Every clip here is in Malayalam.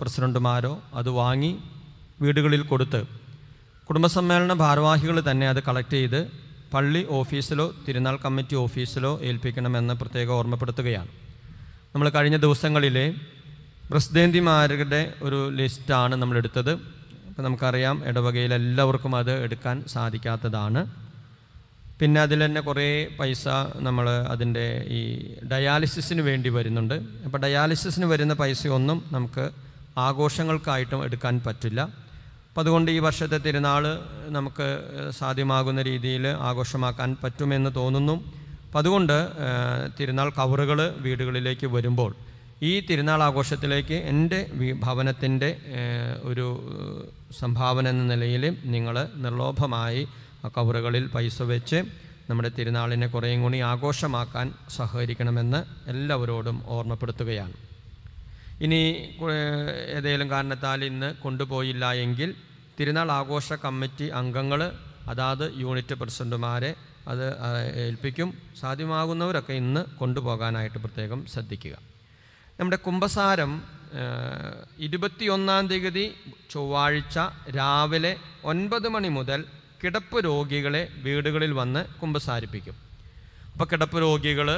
പ്രസിഡന്റുമാരോ അത് വാങ്ങി വീടുകളിൽ കൊടുത്ത് കുടുംബസമ്മേളന ഭാരവാഹികൾ തന്നെ അത് കളക്ട് ചെയ്ത് പള്ളി ഓഫീസിലോ തിരുനാൾ കമ്മിറ്റി ഓഫീസിലോ ഏൽപ്പിക്കണമെന്ന് പ്രത്യേകം ഓർമ്മപ്പെടുത്തുകയാണ് നമ്മൾ കഴിഞ്ഞ ദിവസങ്ങളിലെ പ്രസിദ്ധേന്തിമാരുടെ ഒരു ലിസ്റ്റാണ് നമ്മളെടുത്തത് അപ്പോൾ നമുക്കറിയാം ഇടവകയിൽ എല്ലാവർക്കും അത് എടുക്കാൻ സാധിക്കാത്തതാണ് പിന്നെ അതിൽ തന്നെ കുറേ പൈസ നമ്മൾ അതിൻ്റെ ഈ ഡയാലിസിസിന് വേണ്ടി വരുന്നുണ്ട് അപ്പോൾ ഡയാലിസിസിന് വരുന്ന പൈസയൊന്നും നമുക്ക് ആഘോഷങ്ങൾക്കായിട്ടും എടുക്കാൻ പറ്റില്ല അപ്പം അതുകൊണ്ട് ഈ വർഷത്തെ തിരുനാൾ നമുക്ക് സാധ്യമാകുന്ന രീതിയിൽ ആഘോഷമാക്കാൻ പറ്റുമെന്ന് തോന്നുന്നു അപ്പം അതുകൊണ്ട് തിരുനാൾ കവറുകൾ വീടുകളിലേക്ക് വരുമ്പോൾ ഈ തിരുനാൾ ആഘോഷത്തിലേക്ക് എൻ്റെ ഭവനത്തിൻ്റെ ഒരു സംഭാവന എന്ന നിലയിൽ നിങ്ങൾ നിർലോഭമായി ആ കവറുകളിൽ പൈസ വെച്ച് നമ്മുടെ തിരുനാളിനെ കുറേയും കൂടി ആഘോഷമാക്കാൻ സഹകരിക്കണമെന്ന് എല്ലാവരോടും ഓർമ്മപ്പെടുത്തുകയാണ് ഇനി ഏതെങ്കിലും കാരണത്താൽ ഇന്ന് കൊണ്ടുപോയില്ല എങ്കിൽ തിരുനാൾ ആഘോഷ കമ്മിറ്റി അംഗങ്ങൾ അതാത് യൂണിറ്റ് പ്രസിഡൻറ്റുമാരെ അത് ഏൽപ്പിക്കും സാധ്യമാകുന്നവരൊക്കെ ഇന്ന് കൊണ്ടുപോകാനായിട്ട് പ്രത്യേകം ശ്രദ്ധിക്കുക നമ്മുടെ കുംഭസാരം ഇരുപത്തിയൊന്നാം തീയതി ചൊവ്വാഴ്ച രാവിലെ ഒൻപത് മണി മുതൽ കിടപ്പ് രോഗികളെ വീടുകളിൽ വന്ന് കുമ്പസാരിപ്പിക്കും അപ്പോൾ കിടപ്പ് രോഗികൾ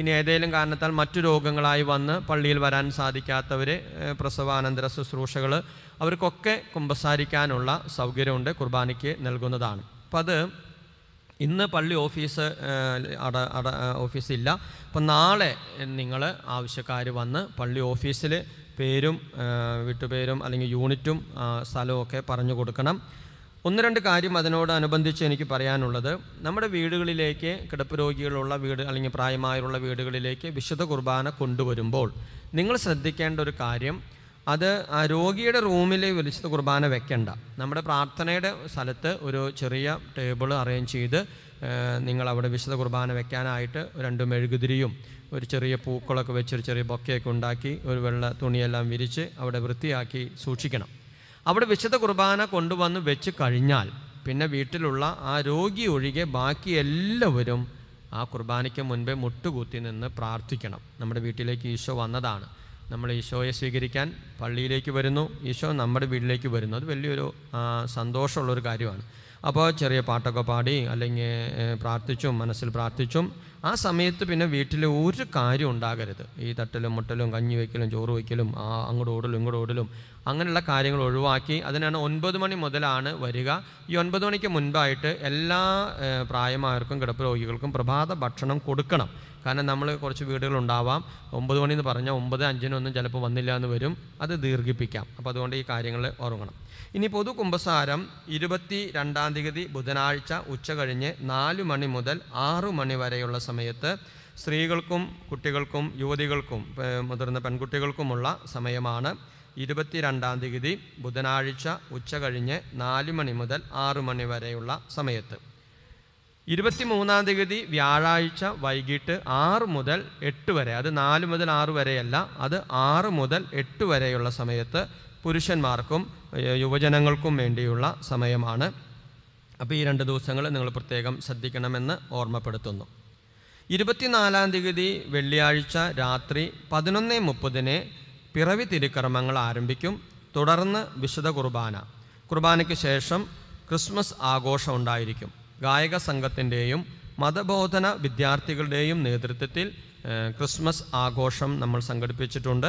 ഇനി ഏതെങ്കിലും കാരണത്താൽ മറ്റു രോഗങ്ങളായി വന്ന് പള്ളിയിൽ വരാൻ സാധിക്കാത്തവർ പ്രസവാനന്തര ശുശ്രൂഷകൾ അവർക്കൊക്കെ കുമ്പസാരിക്കാനുള്ള സൗകര്യമുണ്ട് കുർബാനയ്ക്ക് നൽകുന്നതാണ് അപ്പം അത് ഇന്ന് പള്ളി ഓഫീസ് അട അട ഓഫീസില്ല അപ്പം നാളെ നിങ്ങൾ ആവശ്യക്കാർ വന്ന് പള്ളി ഓഫീസിൽ പേരും വീട്ടുപേരും അല്ലെങ്കിൽ യൂണിറ്റും സ്ഥലവും ഒക്കെ പറഞ്ഞു കൊടുക്കണം ഒന്ന് രണ്ട് കാര്യം അതിനോട് അനുബന്ധിച്ച് എനിക്ക് പറയാനുള്ളത് നമ്മുടെ വീടുകളിലേക്ക് കിടപ്പ് രോഗികളുള്ള വീട് അല്ലെങ്കിൽ പ്രായമായുള്ള വീടുകളിലേക്ക് വിശുദ്ധ കുർബാന കൊണ്ടുവരുമ്പോൾ നിങ്ങൾ ശ്രദ്ധിക്കേണ്ട ഒരു കാര്യം അത് ആ രോഗിയുടെ റൂമിൽ വിശുദ്ധ കുർബാന വെക്കണ്ട നമ്മുടെ പ്രാർത്ഥനയുടെ സ്ഥലത്ത് ഒരു ചെറിയ ടേബിൾ അറേഞ്ച് ചെയ്ത് നിങ്ങൾ അവിടെ വിശുദ്ധ കുർബാന വെക്കാനായിട്ട് രണ്ട് മെഴുകുതിരിയും ഒരു ചെറിയ പൂക്കളൊക്കെ വെച്ചൊരു ചെറിയ ബൊക്കയൊക്കെ ഉണ്ടാക്കി ഒരു വെള്ള തുണിയെല്ലാം വിരിച്ച് അവിടെ വൃത്തിയാക്കി സൂക്ഷിക്കണം അവിടെ വിശുദ്ധ കുർബാന കൊണ്ടുവന്ന് വെച്ച് കഴിഞ്ഞാൽ പിന്നെ വീട്ടിലുള്ള ആ രോഗി ഒഴികെ ബാക്കി എല്ലാവരും ആ കുർബാനയ്ക്ക് മുൻപേ മുട്ടുകൂത്തി നിന്ന് പ്രാർത്ഥിക്കണം നമ്മുടെ വീട്ടിലേക്ക് ഈശോ വന്നതാണ് നമ്മൾ ഈശോയെ സ്വീകരിക്കാൻ പള്ളിയിലേക്ക് വരുന്നു ഈശോ നമ്മുടെ വീട്ടിലേക്ക് വരുന്നു അത് വലിയൊരു സന്തോഷമുള്ളൊരു കാര്യമാണ് അപ്പോൾ ചെറിയ പാട്ടൊക്കെ പാടി അല്ലെങ്കിൽ പ്രാർത്ഥിച്ചും മനസ്സിൽ പ്രാർത്ഥിച്ചും ആ സമയത്ത് പിന്നെ വീട്ടിൽ ഒരു കാര്യം ഉണ്ടാകരുത് ഈ തട്ടലും മുട്ടലും കഞ്ഞി വയ്ക്കലും ചോറ് വയ്ക്കലും ആ അങ്ങോട്ട് ഓടലും ഇങ്ങോട്ട് ഓടലും അങ്ങനെയുള്ള കാര്യങ്ങൾ ഒഴിവാക്കി അതിനാണ് ഒൻപത് മണി മുതലാണ് വരിക ഈ ഒൻപത് മണിക്ക് മുൻപായിട്ട് എല്ലാ പ്രായമായവർക്കും കിടപ്പ് രോഗികൾക്കും പ്രഭാത ഭക്ഷണം കൊടുക്കണം കാരണം നമ്മൾ കുറച്ച് വീടുകളുണ്ടാവാം ഒമ്പത് മണി എന്ന് പറഞ്ഞാൽ ഒമ്പത് അഞ്ചിനൊന്നും ചിലപ്പോൾ വന്നില്ല എന്ന് വരും അത് ദീർഘിപ്പിക്കാം അപ്പോൾ അതുകൊണ്ട് ഈ കാര്യങ്ങൾ ഉറങ്ങണം ഇനി പൊതു കുംഭസാരം ഇരുപത്തി രണ്ടാം തീയതി ബുധനാഴ്ച ഉച്ചകഴിഞ്ഞ് നാലു മണി മുതൽ ആറു മണി വരെയുള്ള സമയത്ത് സ്ത്രീകൾക്കും കുട്ടികൾക്കും യുവതികൾക്കും മുതിർന്ന പെൺകുട്ടികൾക്കുമുള്ള സമയമാണ് ഇരുപത്തിരണ്ടാം തീയതി ബുധനാഴ്ച ഉച്ചകഴിഞ്ഞ് നാല് മണി മുതൽ ആറു മണി വരെയുള്ള സമയത്ത് ഇരുപത്തിമൂന്നാം തീയതി വ്യാഴാഴ്ച വൈകിട്ട് ആറ് മുതൽ എട്ട് വരെ അത് നാല് മുതൽ ആറ് വരെയല്ല അത് ആറ് മുതൽ എട്ട് വരെയുള്ള സമയത്ത് പുരുഷന്മാർക്കും യുവജനങ്ങൾക്കും വേണ്ടിയുള്ള സമയമാണ് അപ്പോൾ ഈ രണ്ട് ദിവസങ്ങൾ നിങ്ങൾ പ്രത്യേകം ശ്രദ്ധിക്കണമെന്ന് ഓർമ്മപ്പെടുത്തുന്നു ഇരുപത്തിനാലാം തീയതി വെള്ളിയാഴ്ച രാത്രി പതിനൊന്ന് മുപ്പതിന് പിറവി തിരുക്രമങ്ങൾ ആരംഭിക്കും തുടർന്ന് വിശുദ്ധ കുർബാന കുർബാനയ്ക്ക് ശേഷം ക്രിസ്മസ് ആഘോഷം ഉണ്ടായിരിക്കും ഗായക സംഘത്തിൻ്റെയും മതബോധന വിദ്യാർത്ഥികളുടെയും നേതൃത്വത്തിൽ ക്രിസ്മസ് ആഘോഷം നമ്മൾ സംഘടിപ്പിച്ചിട്ടുണ്ട്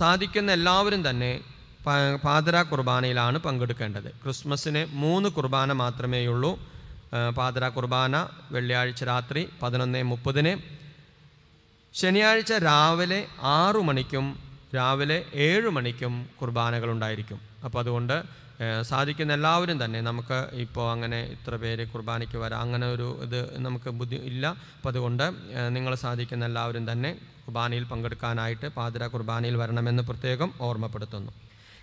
സാധിക്കുന്ന എല്ലാവരും തന്നെ പാതിര കുർബാനയിലാണ് പങ്കെടുക്കേണ്ടത് ക്രിസ്മസിന് മൂന്ന് കുർബാന മാത്രമേ ഉള്ളൂ പാതിര കുർബാന വെള്ളിയാഴ്ച രാത്രി പതിനൊന്ന് മുപ്പതിന് ശനിയാഴ്ച രാവിലെ ആറു മണിക്കും രാവിലെ ഏഴ് മണിക്കും കുർബാനകളുണ്ടായിരിക്കും അപ്പോൾ അതുകൊണ്ട് സാധിക്കുന്ന എല്ലാവരും തന്നെ നമുക്ക് ഇപ്പോൾ അങ്ങനെ ഇത്ര പേര് കുർബാനയ്ക്ക് വരാം അങ്ങനെ ഒരു ഇത് നമുക്ക് ബുദ്ധി ഇല്ല അപ്പോൾ അതുകൊണ്ട് നിങ്ങൾ സാധിക്കുന്ന എല്ലാവരും തന്നെ കുർബാനയിൽ പങ്കെടുക്കാനായിട്ട് പാതിര കുർബാനയിൽ വരണമെന്ന് പ്രത്യേകം ഓർമ്മപ്പെടുത്തുന്നു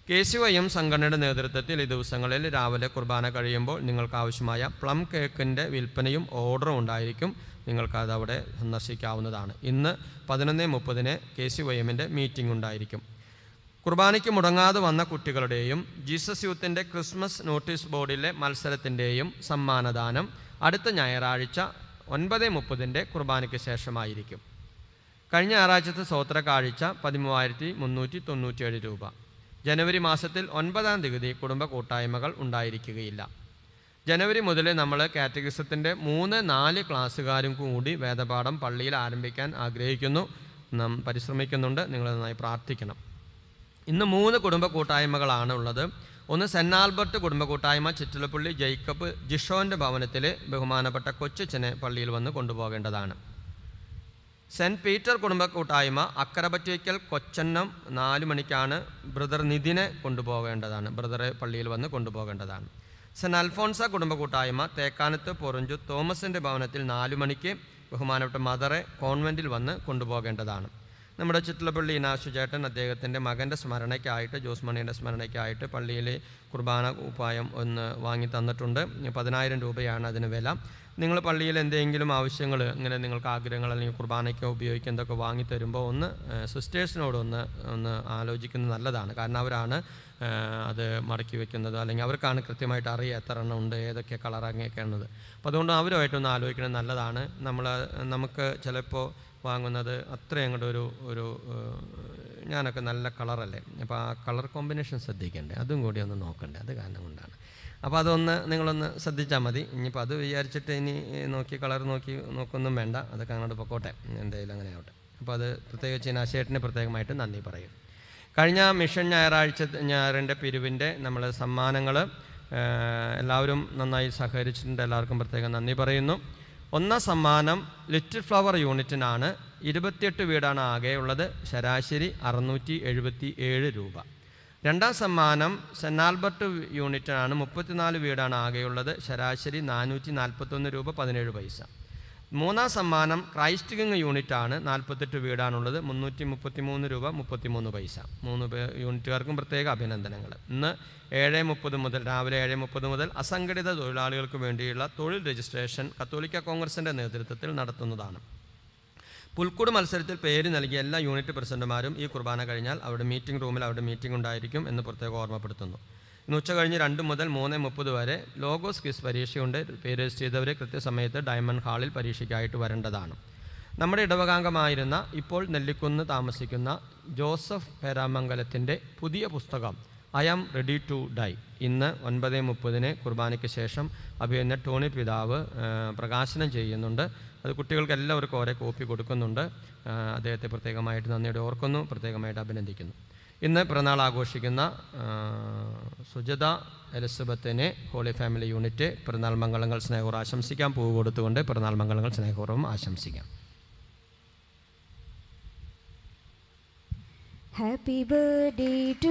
കെ സി വൈ എം സംഘടനയുടെ നേതൃത്വത്തിൽ ഈ ദിവസങ്ങളിൽ രാവിലെ കുർബാന കഴിയുമ്പോൾ നിങ്ങൾക്ക് ആവശ്യമായ പ്ലം കേക്കിൻ്റെ വിൽപ്പനയും ഓർഡറും ഉണ്ടായിരിക്കും നിങ്ങൾക്കത് അവിടെ സന്ദർശിക്കാവുന്നതാണ് ഇന്ന് പതിനൊന്ന് മുപ്പതിന് കെ സി വൈ എമ്മിൻ്റെ മീറ്റിംഗ് ഉണ്ടായിരിക്കും കുർബാനയ്ക്ക് മുടങ്ങാതെ വന്ന കുട്ടികളുടെയും ജീസസ് യൂത്തിൻ്റെ ക്രിസ്മസ് നോട്ടീസ് ബോർഡിലെ മത്സരത്തിൻ്റെയും സമ്മാനദാനം അടുത്ത ഞായറാഴ്ച ഒൻപത് മുപ്പതിൻ്റെ കുർബാനയ്ക്ക് ശേഷമായിരിക്കും കഴിഞ്ഞ ഞായറാഴ്ചത്തെ സ്വോത്ര കാഴ്ച പതിമൂവായിരത്തി മുന്നൂറ്റി തൊണ്ണൂറ്റിയേഴ് രൂപ ജനുവരി മാസത്തിൽ ഒൻപതാം തീയതി കുടുംബ കൂട്ടായ്മകൾ ഉണ്ടായിരിക്കുകയില്ല ജനുവരി മുതൽ നമ്മൾ കാറ്റഗിസത്തിൻ്റെ മൂന്ന് നാല് ക്ലാസ്സുകാരും കൂടി വേദപാഠം പള്ളിയിൽ ആരംഭിക്കാൻ ആഗ്രഹിക്കുന്നു നാം പരിശ്രമിക്കുന്നുണ്ട് നിങ്ങൾ നന്നായി പ്രാർത്ഥിക്കണം ഇന്ന് മൂന്ന് കുടുംബ കൂട്ടായ്മകളാണ് ഉള്ളത് ഒന്ന് സെൻ ആൽബർട്ട് കുടുംബ കൂട്ടായ്മ ചിറ്റിലപ്പള്ളി ജേക്കബ് ജിഷോൻ്റെ ഭവനത്തിൽ ബഹുമാനപ്പെട്ട കൊച്ചച്ഛനെ പള്ളിയിൽ വന്ന് കൊണ്ടുപോകേണ്ടതാണ് സെൻറ്റ് പീറ്റർ കുടുംബ കൂട്ടായ്മ അക്കരപറ്റയ്ക്കൽ കൊച്ചന്നം നാല് മണിക്കാണ് ബ്രദർ നിതിനെ കൊണ്ടുപോകേണ്ടതാണ് ബ്രദറെ പള്ളിയിൽ വന്ന് കൊണ്ടുപോകേണ്ടതാണ് സെൻറ്റ് അൽഫോൺസ കുടുംബ കൂട്ടായ്മ തേക്കാനത്ത് പൊറഞ്ചു തോമസിൻ്റെ ഭവനത്തിൽ നാല് മണിക്ക് ബഹുമാനപ്പെട്ട മദറെ കോൺവെൻറ്റിൽ വന്ന് കൊണ്ടുപോകേണ്ടതാണ് നമ്മുടെ ഇനാശു ചേട്ടൻ അദ്ദേഹത്തിൻ്റെ മകൻ്റെ സ്മരണയ്ക്കായിട്ട് ജോസ് മണിയുടെ സ്മരണയ്ക്കായിട്ട് പള്ളിയിലെ കുർബാന ഉപായം ഒന്ന് വാങ്ങി തന്നിട്ടുണ്ട് പതിനായിരം രൂപയാണ് അതിന് വില നിങ്ങൾ പള്ളിയിൽ എന്തെങ്കിലും ആവശ്യങ്ങൾ ഇങ്ങനെ നിങ്ങൾക്ക് ആഗ്രഹങ്ങൾ അല്ലെങ്കിൽ കുർബാനയ്ക്കോ ഉപയോഗിക്കുക എന്തൊക്കെ വാങ്ങി തരുമ്പോൾ ഒന്ന് സിസ്റ്റേഴ്സിനോടൊന്ന് ഒന്ന് ആലോചിക്കുന്നത് നല്ലതാണ് കാരണം അവരാണ് അത് മടക്കി വെക്കുന്നത് അല്ലെങ്കിൽ അവർക്കാണ് കൃത്യമായിട്ട് അറിയുക എത്ര എണ്ണം ഉണ്ട് ഏതൊക്കെ കളർ അങ്ങനെയൊക്കെ ഉള്ളത് അപ്പോൾ അതുകൊണ്ട് അവരുമായിട്ടൊന്ന് ആലോചിക്കുന്നത് നല്ലതാണ് നമ്മൾ നമുക്ക് ചിലപ്പോൾ വാങ്ങുന്നത് അത്രയും അങ്ങോട്ട് ഒരു ഒരു ഞാനൊക്കെ നല്ല കളറല്ലേ അപ്പോൾ ആ കളർ കോമ്പിനേഷൻ ശ്രദ്ധിക്കണ്ടേ അതും കൂടി ഒന്ന് നോക്കണ്ടേ അത് കാരണം കൊണ്ടാണ് അപ്പോൾ അതൊന്ന് നിങ്ങളൊന്ന് ശ്രദ്ധിച്ചാൽ മതി ഇനിയിപ്പോൾ അത് വിചാരിച്ചിട്ട് ഇനി നോക്കി കളർ നോക്കി നോക്കൊന്നും വേണ്ട അതൊക്കെ അങ്ങോട്ട് പൊക്കോട്ടെ എന്തായാലും അങ്ങനെ ആവട്ടെ അപ്പോൾ അത് പ്രത്യേകിച്ച് നാശേട്ടിന് പ്രത്യേകമായിട്ട് നന്ദി പറയും കഴിഞ്ഞ മിഷൻ ഞായറാഴ്ച ഞായറിൻ്റെ പിരിവിൻ്റെ നമ്മൾ സമ്മാനങ്ങൾ എല്ലാവരും നന്നായി സഹകരിച്ചിട്ടുണ്ട് എല്ലാവർക്കും പ്രത്യേകം നന്ദി പറയുന്നു ഒന്നാം സമ്മാനം ലിറ്റിൽ ഫ്ലവർ യൂണിറ്റിനാണ് ഇരുപത്തിയെട്ട് വീടാണ് ആകെയുള്ളത് ശരാശരി അറുന്നൂറ്റി എഴുപത്തി ഏഴ് രൂപ രണ്ടാം സമ്മാനം സെൻ്റ് ആൽബർട്ട് യൂണിറ്റിനാണ് മുപ്പത്തിനാല് വീടാണ് ആകെയുള്ളത് ശരാശരി നാനൂറ്റി നാൽപ്പത്തൊന്ന് രൂപ പതിനേഴ് പൈസ മൂന്നാം സമ്മാനം ക്രൈസ്റ്റ് കിങ് യൂണിറ്റാണ് നാൽപ്പത്തെട്ട് വീടാണുള്ളത് മുന്നൂറ്റി മുപ്പത്തി മൂന്ന് രൂപ മൂന്ന് പൈസ മൂന്ന് യൂണിറ്റുകാർക്കും പ്രത്യേക അഭിനന്ദനങ്ങൾ ഇന്ന് ഏഴ് മുപ്പത് മുതൽ രാവിലെ ഏഴ് മുപ്പത് മുതൽ അസംഘടിത തൊഴിലാളികൾക്ക് വേണ്ടിയുള്ള തൊഴിൽ രജിസ്ട്രേഷൻ കത്തോലിക്ക കോൺഗ്രസിൻ്റെ നേതൃത്വത്തിൽ നടത്തുന്നതാണ് പുൽക്കൂട് മത്സരത്തിൽ പേര് നൽകിയ എല്ലാ യൂണിറ്റ് പ്രസിഡന്റുമാരും ഈ കുർബാന കഴിഞ്ഞാൽ അവിടെ മീറ്റിംഗ് റൂമിൽ അവിടെ മീറ്റിംഗ് ഉണ്ടായിരിക്കും എന്ന് പ്രത്യേകം ഓർമ്മപ്പെടുത്തുന്നു ഇന്ന് ഉച്ച കഴിഞ്ഞ് രണ്ട് മുതൽ മൂന്ന് മുപ്പത് വരെ ലോഗോസ് ക്വിസ് പരീക്ഷയുണ്ട് പേര് രജിസ്റ്റർ ചെയ്തവരെ കൃത്യസമയത്ത് ഡയമണ്ട് ഹാളിൽ പരീക്ഷയ്ക്കായിട്ട് വരേണ്ടതാണ് നമ്മുടെ ഇടവകാംഗമായിരുന്ന ഇപ്പോൾ നെല്ലിക്കുന്ന് താമസിക്കുന്ന ജോസഫ് പേരാമംഗലത്തിൻ്റെ പുതിയ പുസ്തകം I am ready to die ഇന്ന് ഒൻപത് മുപ്പതിന് കുർബാനയ്ക്ക് ശേഷം അഭിനന്ദ ടോണി പിതാവ് പ്രകാശനം ചെയ്യുന്നുണ്ട് അത് കുട്ടികൾക്ക് എല്ലാവർക്കും ഓരോ കോപ്പി കൊടുക്കുന്നുണ്ട് അദ്ദേഹത്തെ പ്രത്യേകമായിട്ട് നന്ദിയോടെ ഓർക്കുന്നു പ്രത്യേകമായിട്ട് അഭിനന്ദിക്കുന്നു ഇന്ന് പിറന്നാൾ ആഘോഷിക്കുന്ന സുജത എലിസബത്തിനെ ഹോളി ഫാമിലി യൂണിറ്റ് പിറന്നാൾ മംഗളങ്ങൾ സ്നേഹപൂർവ്വം ആശംസിക്കാം പൂവ് കൊടുത്തുകൊണ്ട് പിറന്നാൾ മംഗളങ്ങൾ സ്നേഹപൂർവ്വം ആശംസിക്കാം ഹാപ്പി ബർത്ത്ഡേ ടു